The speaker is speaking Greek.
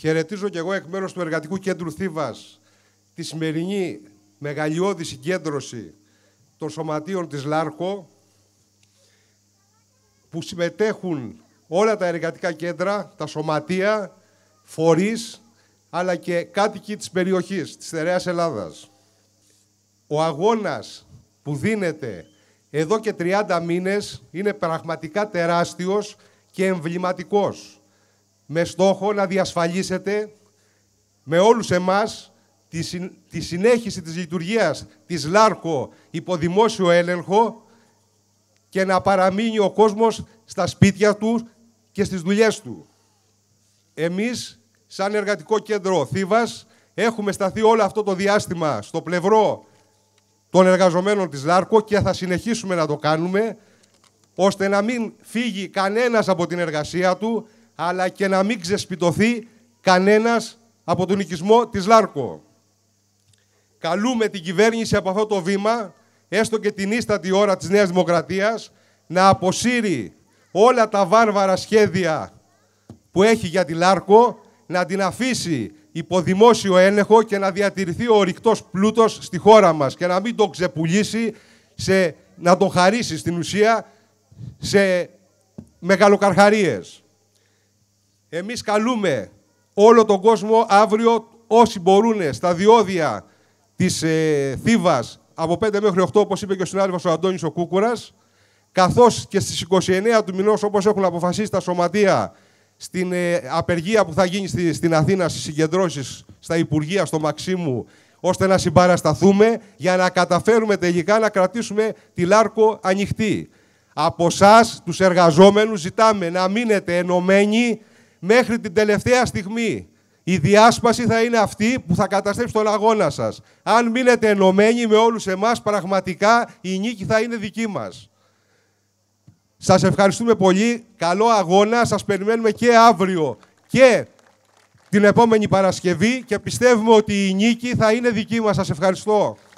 Χαιρετίζω και εγώ εκ μέρους του Εργατικού Κέντρου Θήβας τη σημερινή μεγαλειώδη συγκέντρωση των σωματείων της ΛΑΡΚΟ που συμμετέχουν όλα τα εργατικά κέντρα, τα σωματεία, φορείς, αλλά και κάτοικοι της περιοχής, της Θεραίας Ελλάδας. Ο αγώνας που δίνεται εδώ και 30 μήνες είναι πραγματικά τεράστιος και εμβληματικός με στόχο να διασφαλίσετε με όλους εμάς τη, τη συνέχιση της λειτουργίας της ΛΑΡΚΟ υπό δημόσιο έλεγχο και να παραμείνει ο κόσμος στα σπίτια του και στις δουλειές του. Εμείς, σαν εργατικό κέντρο Θήβας, έχουμε σταθεί όλο αυτό το διάστημα στο πλευρό των εργαζομένων της ΛΑΡΚΟ και θα συνεχίσουμε να το κάνουμε, ώστε να μην φύγει κανένας από την εργασία του αλλά και να μην ξεσπιτωθεί κανένας από τον οικισμό της Λάρκο. Καλούμε την κυβέρνηση από αυτό το βήμα, έστω και την ίστατη ώρα της Νέας Δημοκρατίας, να αποσύρει όλα τα βάρβαρα σχέδια που έχει για τη Λάρκο, να την αφήσει υπό δημόσιο έλεγχο και να διατηρηθεί ο ορυκτός πλούτος στη χώρα μας και να μην τον ξεπουλήσει, σε, να τον χαρίσει στην ουσία σε μεγαλοκαρχαρίες. Εμείς καλούμε όλο τον κόσμο αύριο όσοι μπορούν στα διόδια της ε, Θήβας από 5 μέχρι 8 όπως είπε και ο συνάδελφος ο Αντώνης ο Κούκουρας καθώς και στις 29 του μηνός όπως έχουν αποφασίσει τα σωματεία στην ε, απεργία που θα γίνει στην Αθήνα στις συγκεντρώσεις στα Υπουργεία, στο Μαξίμου ώστε να συμπαρασταθούμε για να καταφέρουμε τελικά να κρατήσουμε τη Λάρκο ανοιχτή. Από εσά, τους εργαζόμενους, ζητάμε να μείνετε ενωμένοι μέχρι την τελευταία στιγμή. Η διάσπαση θα είναι αυτή που θα καταστρέψει τον αγώνα σας. Αν μείνετε ενωμένοι με όλους εμάς, πραγματικά η νίκη θα είναι δική μας. Σας ευχαριστούμε πολύ. Καλό αγώνα. Σας περιμένουμε και αύριο και την επόμενη Παρασκευή και πιστεύουμε ότι η νίκη θα είναι δική μας. Σας ευχαριστώ.